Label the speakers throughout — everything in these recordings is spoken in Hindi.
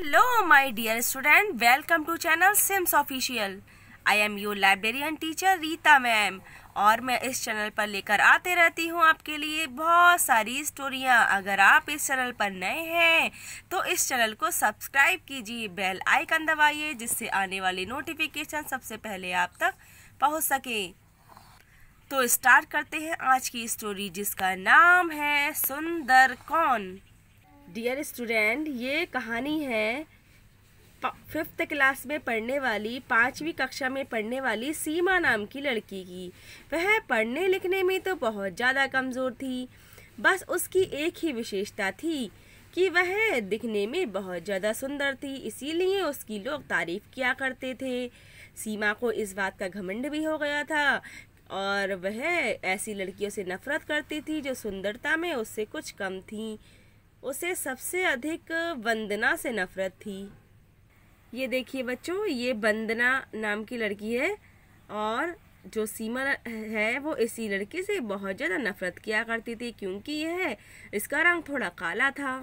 Speaker 1: hello my dear student welcome to channel Sims official I am your librarian teacher Rita ma'am और मैं इस चैनल पर लेकर आते रहती हूँ आपके लिए बहुत सारी स्टोरियाँ अगर आप इस चैनल पर नए हैं तो इस चैनल को सब्सक्राइब कीजिए बेल आइकन दबाइए जिससे आने वाले नोटिफिकेशन सबसे पहले आप तक पहुँच सके तो स्टार्ट करते हैं आज की स्टोरी जिसका नाम है सुंदर कौन डियर स्टूडेंट ये कहानी है फिफ्थ क्लास में पढ़ने वाली पाँचवीं कक्षा में पढ़ने वाली सीमा नाम की लड़की की वह पढ़ने लिखने में तो बहुत ज़्यादा कमज़ोर थी बस उसकी एक ही विशेषता थी कि वह दिखने में बहुत ज़्यादा सुंदर थी इसीलिए उसकी लोग तारीफ़ किया करते थे सीमा को इस बात का घमंड भी हो गया था और वह ऐसी लड़कियों से नफरत करती थी जो सुंदरता में उससे कुछ कम थी उसे सबसे अधिक वंदना से नफरत थी ये देखिए बच्चों ये वंदना नाम की लड़की है और जो सीमा है वो इसी लड़की से बहुत ज़्यादा नफरत किया करती थी क्योंकि यह इसका रंग थोड़ा काला था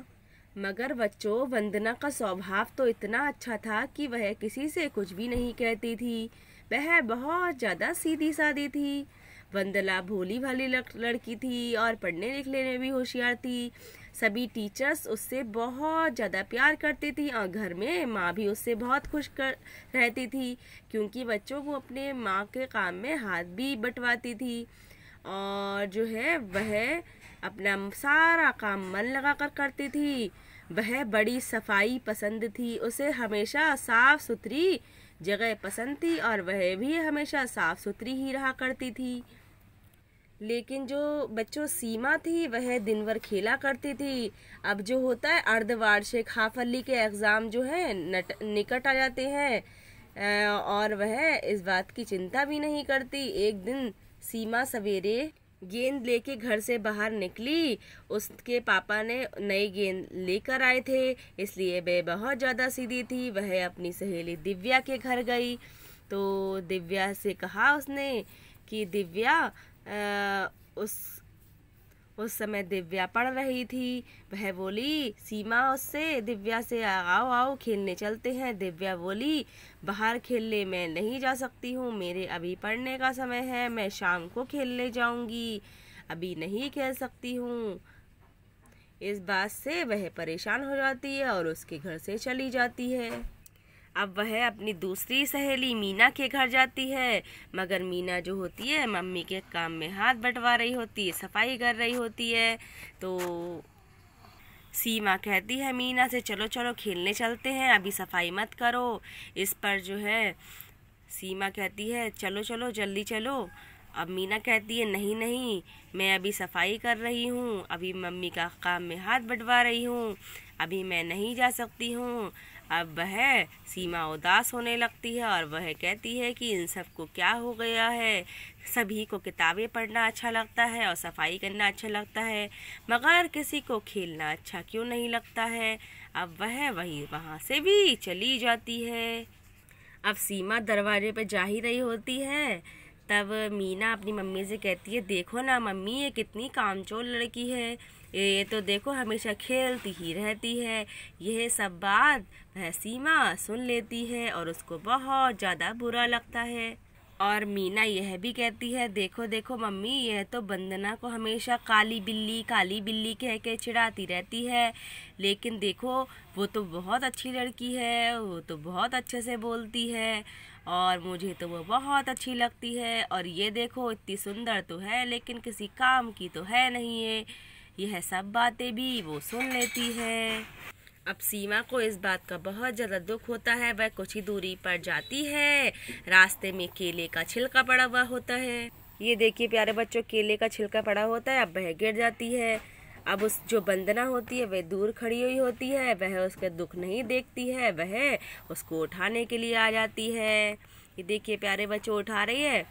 Speaker 1: मगर बच्चों वंदना का स्वभाव तो इतना अच्छा था कि वह किसी से कुछ भी नहीं कहती थी वह बहुत ज़्यादा सीधी सादी थी वंदला भोली भाली लड़की थी और पढ़ने लिखने में भी होशियार थी सभी टीचर्स उससे बहुत ज़्यादा प्यार करती थी और घर में माँ भी उससे बहुत खुश कर रहती थी क्योंकि बच्चों को अपने माँ के काम में हाथ भी बटवाती थी और जो है वह अपना सारा काम मन लगा कर करती थी वह बड़ी सफाई पसंद थी उसे हमेशा साफ़ सुथरी जगह पसंद थी और वह भी हमेशा साफ़ सुथरी ही रहा करती थी लेकिन जो बच्चों सीमा थी वह दिन भर खेला करती थी अब जो होता है अर्धवार्षिक अली के एग्ज़ाम जो है नट, निकट आ जाते हैं और वह इस बात की चिंता भी नहीं करती एक दिन सीमा सवेरे गेंद लेके घर से बाहर निकली उसके पापा ने नई गेंद लेकर आए थे इसलिए वह बहुत ज़्यादा सीधी थी वह अपनी सहेली दिव्या के घर गई तो दिव्या से कहा उसने कि दिव्या आ, उस उस समय दिव्या पढ़ रही थी वह बोली सीमा उससे दिव्या से आओ आओ खेलने चलते हैं दिव्या बोली बाहर खेलने मैं नहीं जा सकती हूँ मेरे अभी पढ़ने का समय है मैं शाम को खेलने जाऊँगी अभी नहीं खेल सकती हूँ इस बात से वह परेशान हो जाती है और उसके घर से चली जाती है अब वह अपनी दूसरी सहेली मीना के घर जाती है मगर मीना जो होती है मम्मी के काम में हाथ बंटवा रही होती है सफाई कर रही होती है तो सीमा कहती है मीना से चलो चलो खेलने चलते हैं अभी सफाई मत करो इस पर जो है सीमा कहती है चलो चलो जल्दी चलो अब मीना कहती है नहीं नहीं मैं अभी सफाई कर रही हूँ अभी मम्मी का काम में हाथ बंटवा रही हूँ अभी मैं नहीं जा सकती हूँ अब वह सीमा उदास होने लगती है और वह कहती है कि इन सब को क्या हो गया है सभी को किताबें पढ़ना अच्छा लगता है और सफाई करना अच्छा लगता है मगर किसी को खेलना अच्छा क्यों नहीं लगता है अब वह वही वहाँ से भी चली जाती है अब सीमा दरवाजे पर जा ही रही होती है तब मीना अपनी मम्मी से कहती है देखो ना मम्मी ये कितनी कामचोर लड़की है ये तो देखो हमेशा खेलती ही रहती है यह सब बात वह सीमा सुन लेती है और उसको बहुत ज़्यादा बुरा लगता है और मीना यह भी कहती है देखो देखो मम्मी यह तो बंदना को हमेशा काली बिल्ली काली बिल्ली कह के चिढ़ाती रहती है लेकिन देखो वो तो बहुत अच्छी लड़की है वो तो बहुत अच्छे से बोलती है और मुझे तो वो बहुत अच्छी लगती है और ये देखो इतनी सुंदर तो है लेकिन किसी काम की तो है नहीं है यह सब बातें भी वो सुन लेती है अब सीमा को इस बात का बहुत ज़्यादा दुख होता है वह कुछ ही दूरी पर जाती है रास्ते में केले का छिलका पड़ा हुआ होता है ये देखिए प्यारे बच्चों केले का छिलका पड़ा होता है अब वह गिर जाती है अब उस जो बंदना होती है वह दूर खड़ी हुई होती है वह उसका दुख नहीं देखती है वह उसको उठाने के लिए आ जाती है ये देखिए प्यारे बच्चों उठा रही है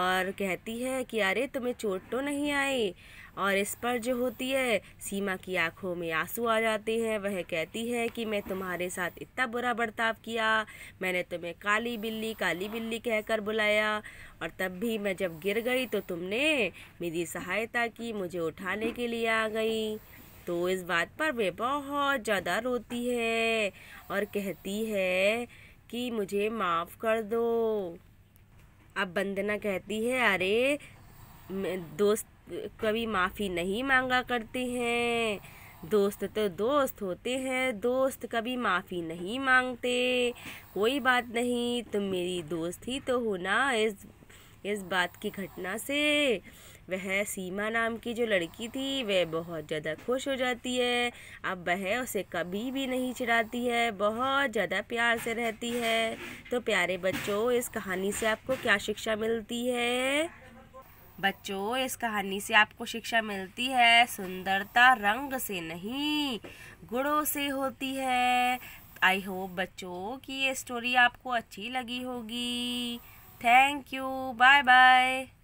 Speaker 1: और कहती है कि अरे तुम्हें चोट तो नहीं आई और इस पर जो होती है सीमा की आंखों में आंसू आ जाते हैं वह कहती है कि मैं तुम्हारे साथ इतना बुरा बर्ताव किया मैंने तुम्हें काली बिल्ली काली बिल्ली कहकर बुलाया और तब भी मैं जब गिर गई तो तुमने मेरी सहायता की मुझे उठाने के लिए आ गई तो इस बात पर वे बहुत ज़्यादा रोती है और कहती है कि मुझे माफ़ कर दो अब बंदना कहती है अरे दोस्त कभी माफ़ी नहीं मांगा करते हैं दोस्त तो दोस्त होते हैं दोस्त कभी माफ़ी नहीं मांगते कोई बात नहीं तुम मेरी दोस्त ही तो हो ना इस इस बात की घटना से वह सीमा नाम की जो लड़की थी वह बहुत ज़्यादा खुश हो जाती है अब वह उसे कभी भी नहीं चिढ़ाती है बहुत ज़्यादा प्यार से रहती है तो प्यारे बच्चों इस कहानी से आपको क्या शिक्षा मिलती है बच्चों इस कहानी से आपको शिक्षा मिलती है सुंदरता रंग से नहीं गुड़ों से होती है आई होप बच्चों की ये स्टोरी आपको अच्छी लगी होगी थैंक यू बाय बाय